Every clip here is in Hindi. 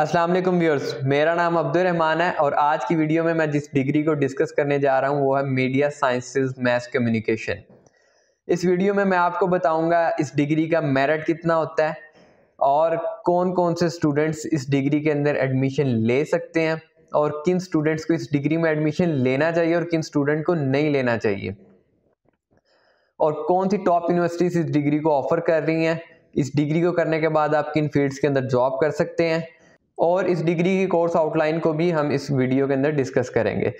असलम वालेकुम व्यूअर्स मेरा नाम अब्दुल रहमान है और आज की वीडियो में मैं जिस डिग्री को डिस्कस करने जा रहा हूँ वो है मीडिया साइंसेस मैथ कम्युनिकेशन इस वीडियो में मैं आपको बताऊंगा इस डिग्री का मेरिट कितना होता है और कौन कौन से स्टूडेंट्स इस डिग्री के अंदर एडमिशन ले सकते हैं और किन स्टूडेंट्स को इस डिग्री में एडमिशन लेना चाहिए और किन स्टूडेंट को नहीं लेना चाहिए और कौन सी टॉप यूनिवर्सिटीज़ इस डिग्री को ऑफर कर रही हैं इस डिग्री को करने के बाद आप किन फील्ड्स के अंदर जॉब कर सकते हैं और इस डिग्री की कोर्स आउटलाइन को भी हम इस वीडियो के अंदर डिस्कस करेंगे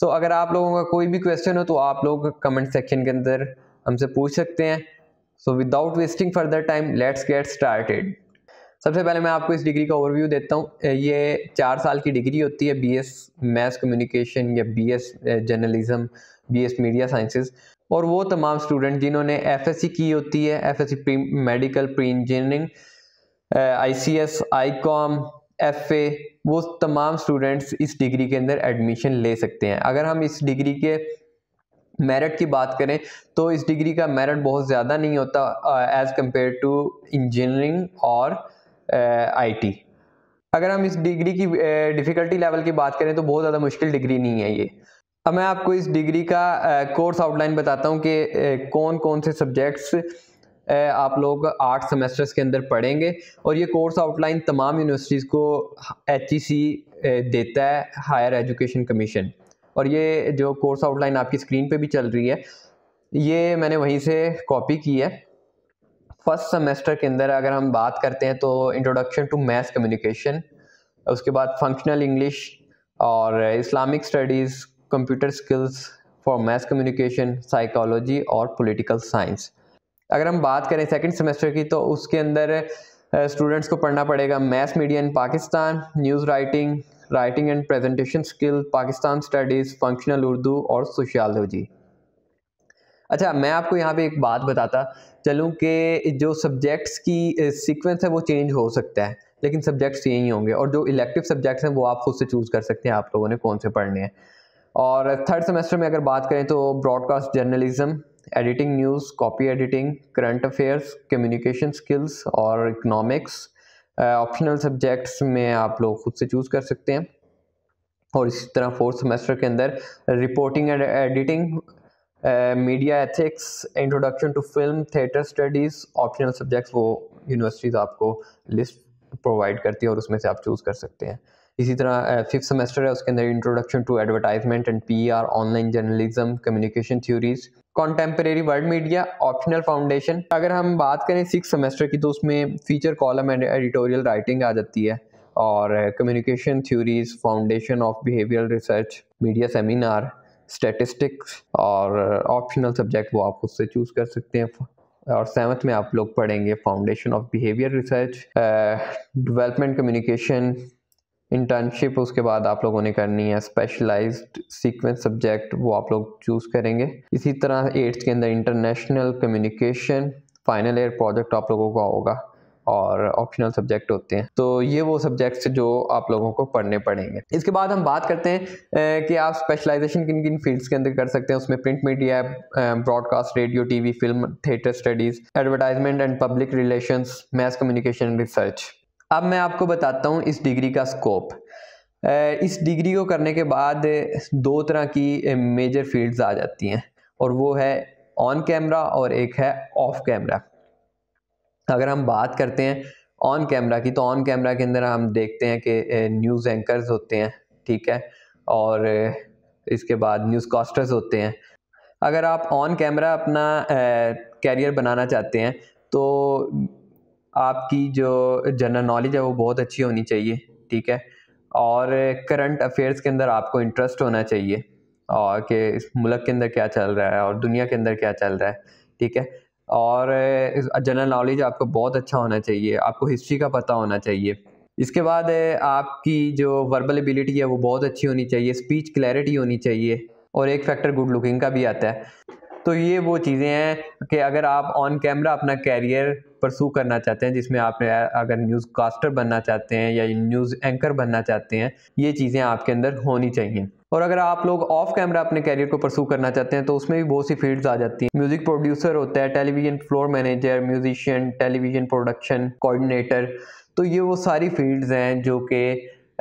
सो so, अगर आप लोगों का कोई भी क्वेश्चन हो तो आप लोग कमेंट सेक्शन के अंदर हमसे पूछ सकते हैं so without wasting further time let's get started सबसे पहले मैं आपको इस डिग्री का ओवरव्यू देता हूँ ये चार साल की डिग्री होती है बीएस मैथ्स कम्युनिकेशन या BS journalism BS media sciences और वो तमाम स्टूडेंट जिन्होंने एफएससी की होती है FSc pre medical pre engineering ICS ICom F A वो तमाम स्टूडेंट्स इस डिग्री के अंदर एडमिशन ले सकते हैं अगर हम इस डिग्री के मेरिट की बात करें तो इस डिग्री का मेरिट बहुत ज़्यादा नहीं होता एज़ कम्पेयर टू इंजीनियरिंग और आईटी टी अगर हम इस डिग्री की डिफ़िकल्टी लेवल की बात करें तो बहुत ज़्यादा मुश्किल डिग्री नहीं है ये अब मैं आपको इस डिग्री का कोर्स आउटलाइन बताता हूँ कि कौन कौन से सब्जेक्ट्स आप लोग आठ सेमेस्टर्स के अंदर पढ़ेंगे और ये कोर्स आउटलाइन तमाम यूनिवर्सिटीज़ को एच e देता है हायर एजुकेशन कमीशन और ये जो कोर्स आउटलाइन आपकी स्क्रीन पे भी चल रही है ये मैंने वहीं से कॉपी की है फर्स्ट सेमेस्टर के अंदर अगर हम बात करते हैं तो इंट्रोडक्शन टू मैथ कम्युनिकेशन उसके बाद फंक्शनल इंग्लिश और Islamic studies computer skills for math communication psychology और पॉलिटिकल साइंस अगर हम बात करें सेकेंड सेमेस्टर की तो उसके अंदर स्टूडेंट्स को पढ़ना पड़ेगा maths media in Pakistan news writing writing and presentation skill Pakistan studies functional Urdu और सोशियालॉजी अच्छा मैं आपको यहाँ पे एक बात बताता चलूँ कि जो सब्जेक्ट्स की सीक्वेंस है वो चेंज हो सकता है लेकिन सब्जेक्ट्स यही होंगे और जो इलेक्टिव सब्जेक्ट्स हैं वो आप खुद से चूज़ कर सकते हैं आप लोगों ने कौन से पढ़ने हैं और थर्ड सेमेस्टर में अगर बात करें तो broadcast journalism editing news copy editing current affairs communication skills और इकनॉमिक्स ऑप्शनल सब्जेक्ट्स में आप लोग खुद से चूज़ कर सकते हैं और इसी तरह फोर्थ सेमेस्टर के अंदर reporting and editing media ethics introduction to film theatre studies optional subjects वो यूनिवर्सिटीज़ आपको लिस्ट प्रोवाइड करती है और उसमें से आप चूज़ कर सकते हैं इसी तरह फिफ्थ सेमेस्टर है उसके अंदर introduction to advertisement and P online journalism communication theories contemporary world media optional foundation अगर हम बात करें सिक्स सेमेस्टर की तो उसमें feature column and editorial writing आ जाती है और communication theories foundation of behaviour research media seminar statistics और ऑप्शनल सब्जेक्ट वो आप उससे चूज़ कर सकते हैं और सेवन्थ में आप लोग पढ़ेंगे foundation of behaviour research development communication internship उसके बाद आप लोगों ने करनी है स्पेशलाइज्ड सीक्वेंस सब्जेक्ट वो आप लोग चूज़ करेंगे इसी तरह एट्थ के अंदर international communication final year project आप लोगों का होगा और ऑप्शनल सब्जेक्ट होते हैं तो ये वो सब्जेक्ट्स जो आप लोगों को पढ़ने पड़ेंगे इसके बाद हम बात करते हैं कि आप स्पेशलाइजेशन किन किन फील्ड्स के अंदर कर सकते हैं उसमें print media broadcast radio TV film theatre studies advertisement and public relations mass communication research अब मैं आपको बताता हूँ इस डिग्री का स्कोप इस डिग्री को करने के बाद दो तरह की मेजर फील्ड्स आ जाती हैं और वो है ऑन कैमरा और एक है ऑफ कैमरा अगर हम बात करते हैं ऑन कैमरा की तो ऑन कैमरा के अंदर हम देखते हैं कि न्यूज़ एंकर्स होते हैं ठीक है और इसके बाद न्यूज़ कास्टर्स होते हैं अगर आप ऑन कैमरा अपना कैरियर बनाना चाहते हैं तो आपकी जो जनरल नॉलेज है वो बहुत अच्छी होनी चाहिए ठीक है और करंट अफेयर्स के अंदर आपको इंटरेस्ट होना चाहिए और कि इस मुल्क के अंदर क्या चल रहा है और दुनिया के अंदर क्या चल रहा है ठीक है और जनरल नॉलेज आपको बहुत अच्छा होना चाहिए आपको हिस्ट्री का पता होना चाहिए इसके बाद आपकी जो वर्बल एबिलिटी है वो बहुत अच्छी होनी चाहिए स्पीच क्लैरिटी होनी चाहिए और एक फैक्टर गुड लुकिंग का भी आता है तो ये वो चीज़ें हैं कि अगर आप ऑन कैमरा अपना कैरियर परसू करना चाहते हैं जिसमें आप अगर न्यूज़ कास्टर बनना चाहते हैं या न्यूज़ एंकर बनना चाहते हैं ये चीज़ें आपके अंदर होनी चाहिए और अगर आप लोग ऑफ कैमरा अपने कैरियर को परसू करना चाहते हैं तो उसमें भी बहुत सी फील्ड्स आ जाती हैं म्यूजिक प्रोड्यूसर होता है television floor manager musician television production coordinator तो ये वो सारी फील्ड्स हैं जो कि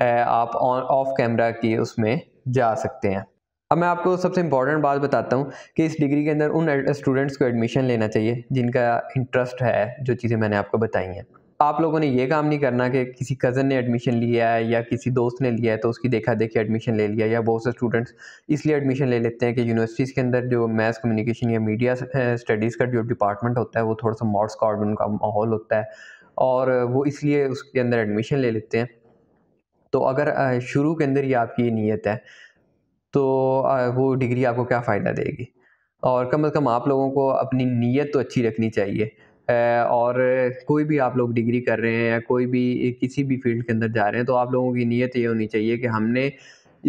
आप ऑफ कैमरा की उसमें जा सकते हैं अब मैं आपको सबसे इंपॉर्टेंट बात बताता हूँ कि इस डिग्री के अंदर उन स्टूडेंट्स को एडमिशन लेना चाहिए जिनका इंटरेस्ट है जो चीज़ें मैंने आपको बताई हैं आप लोगों ने ये काम नहीं करना कि किसी कज़न ने एडमिशन लिया है या किसी दोस्त ने लिया है तो उसकी देखा देखी एडमिशन ले लिया या बहुत से स्टूडेंट्स इसलिए एडमिशन ले लेते हैं कि यूनिवर्सिटीज़ के अंदर जो मैथ कम्युनिकेशन या मीडिया स्टडीज़ का जो डिपार्टमेंट होता है वो थोड़ा सा मॉड्स का उनका माहौल होता है और वो इसलिए उसके अंदर एडमिशन ले लेते हैं तो अगर शुरू के अंदर ही आपकी ये नीयत है तो वो डिग्री आपको क्या फ़ायदा देगी और कम से कम आप लोगों को अपनी नीयत तो अच्छी रखनी चाहिए और कोई भी आप लोग डिग्री कर रहे हैं या कोई भी किसी भी फील्ड के अंदर जा रहे हैं तो आप लोगों की नीयत ये होनी चाहिए कि हमने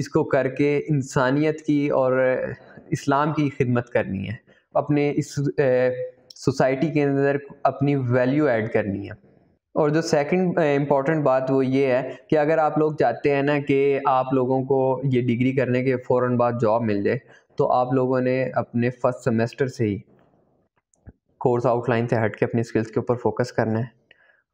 इसको करके इंसानियत की और इस्लाम की खिदमत करनी है अपने इस सोसाइटी के अंदर अपनी वैल्यू ऐड करनी है और जो सेकंड इम्पॉर्टेंट eh, बात वो ये है कि अगर आप लोग चाहते हैं ना कि आप लोगों को ये डिग्री करने के फ़ौर बाद जॉब मिल जाए तो आप लोगों ने अपने फर्स्ट सेमेस्टर से ही कोर्स आउटलाइन से हट के अपनी स्किल्स के ऊपर फोकस करना है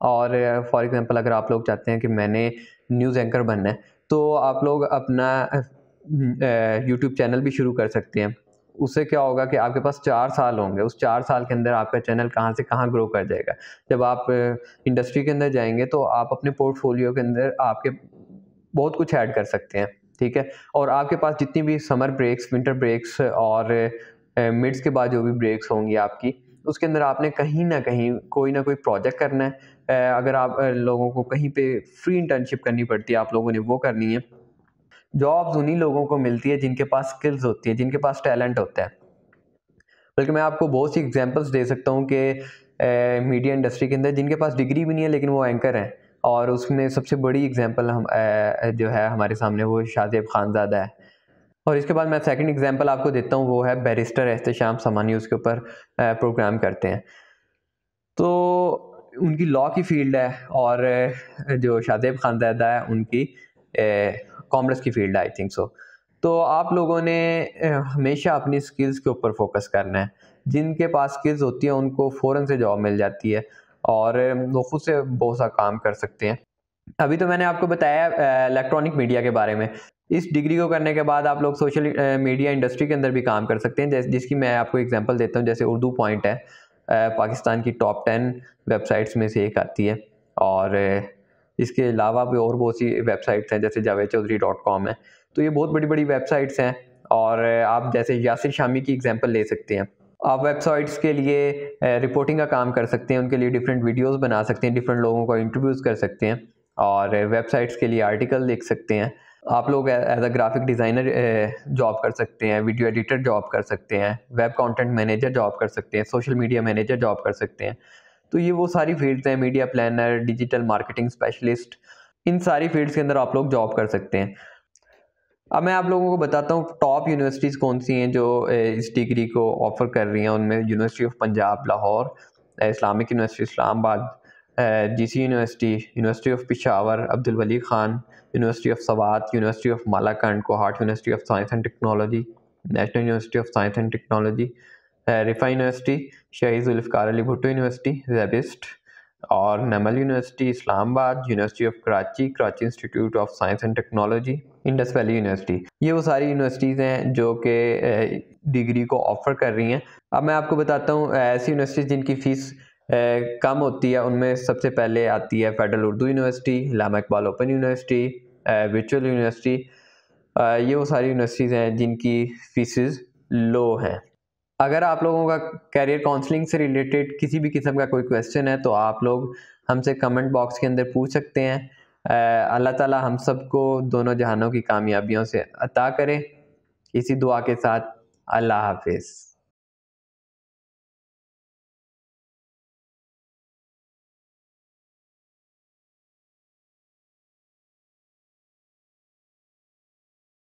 और फॉर eh, एग्ज़ाम्पल अगर आप लोग चाहते हैं कि मैंने न्यूज़ एंकर बनना है तो आप लोग अपना यूट्यूब eh, चैनल भी शुरू कर सकते हैं उससे क्या होगा कि आपके पास चार साल होंगे उस चार साल के अंदर आपका चैनल कहाँ से कहाँ ग्रो कर जाएगा जब आप इंडस्ट्री के अंदर जाएंगे तो आप अपने पोर्टफोलियो के अंदर आपके बहुत कुछ ऐड कर सकते हैं ठीक है और आपके पास जितनी भी समर ब्रेक्स विंटर ब्रेक्स और मिड्स के बाद जो भी ब्रेक्स होंगी आपकी उसके अंदर आपने कहीं ना कहीं कोई ना कोई प्रोजेक्ट करना है अगर आप लोगों को कहीं पे फ्री इंटर्नशिप करनी पड़ती है आप लोगों ने वो करनी है जॉब्स उन्हीं लोगों को मिलती है जिनके पास स्किल्स होती है जिनके पास टैलेंट होता है बल्कि मैं आपको बहुत सी एग्जांपल्स दे सकता हूँ कि मीडिया इंडस्ट्री के अंदर जिनके पास डिग्री भी नहीं है लेकिन वो एंकर हैं और उसमें सबसे बड़ी एग्ज़ाम्पल हम ए, जो है हमारे सामने वो शाहजेब खानजादा है और इसके बाद मैं सेकंड एग्जांपल आपको देता हूँ वो है बैरिस्टर एहतशाम सामानी उसके ऊपर प्रोग्राम करते हैं तो उनकी लॉ की फील्ड है और जो शाहजेब खानजादा है उनकी कॉमर्स की फील्ड आई थिंक सो तो आप लोगों ने हमेशा अपनी स्किल्स के ऊपर फोकस करना है जिनके पास स्किल्स होती है उनको फ़ौरन से जॉब मिल जाती है और वो खुद से बहुत सा काम कर सकते हैं अभी तो मैंने आपको बताया इलेक्ट्रॉनिक मीडिया के बारे में इस डिग्री को करने के बाद आप लोग सोशल मीडिया इंडस्ट्री के अंदर भी काम कर सकते हैं जिसकी मैं आपको एग्जांपल देता हूँ जैसे उर्दू पॉइंट है पाकिस्तान की टॉप टेन वेबसाइट्स में से एक आती है और इसके अलावा भी और बहुत सी वेबसाइट्स हैं जैसे जावेद चौधरी डॉट कॉम है तो ये बहुत बड़ी बड़ी वेबसाइट्स हैं और आप जैसे यासिर शामी की एग्जाम्पल ले सकते हैं आप वेबसाइट्स के लिए रिपोर्टिंग का काम कर सकते हैं उनके लिए डिफरेंट वीडियोस बना सकते हैं डिफरेंट लोगों को इंटरव्यूज़ कर सकते हैं और वेबसाइट्स के लिए आर्टिकल लिख सकते हैं आप लोग as a graphic designer job कर सकते हैं वीडियो एडिटर जॉब कर सकते हैं वेब कंटेंट मैनेजर जॉब कर सकते हैं सोशल मीडिया मैनेजर जॉब कर सकते हैं तो ये वो सारी फील्ड्स हैं media planner digital marketing specialist इन सारी फील्ड्स के अंदर आप लोग जॉब कर सकते हैं अब मैं आप लोगों को बताता हूँ टॉप यूनिवर्सिटीज़ कौन सी हैं जो इस डिग्री को ऑफ़र कर रही हैं उनमें university of Punjab Lahore Islamic university Islamabad GC university university of Peshawar Abdul Wali Khan university of Swat university of Malakand Kohat university of science and technology national university of science and technology Riphah university Shaheed Zulfikar Ali Bhutto university SZABIST और Namal university Islamabad university of Karachi Karachi institute of science and technology Indus valley university ये वो सारी यूनिवर्सिटीज़ हैं जो कि डिग्री uh, को ऑफ़र कर रही हैं अब मैं आपको बताता हूँ uh, ऐसी यूनिवर्सिटीज़ जिनकी फ़ीस uh, कम होती है उनमें सबसे पहले आती है federal Urdu university Allama Iqbal open university विचुअल यूनिवर्सिटी ये वो सारी यूनिवर्सिटीज़ हैं जिनकी फीसज़ लो हैं अगर आप लोगों का कैरियर काउंसलिंग से रिलेटेड किसी भी किस्म का कोई क्वेश्चन है तो आप लोग हमसे कमेंट बॉक्स के अंदर पूछ सकते हैं अल्लाह ताला हम सबको दोनों जहानों की कामयाबियों से अता करें इसी दुआ के साथ अल्लाह हाफिज़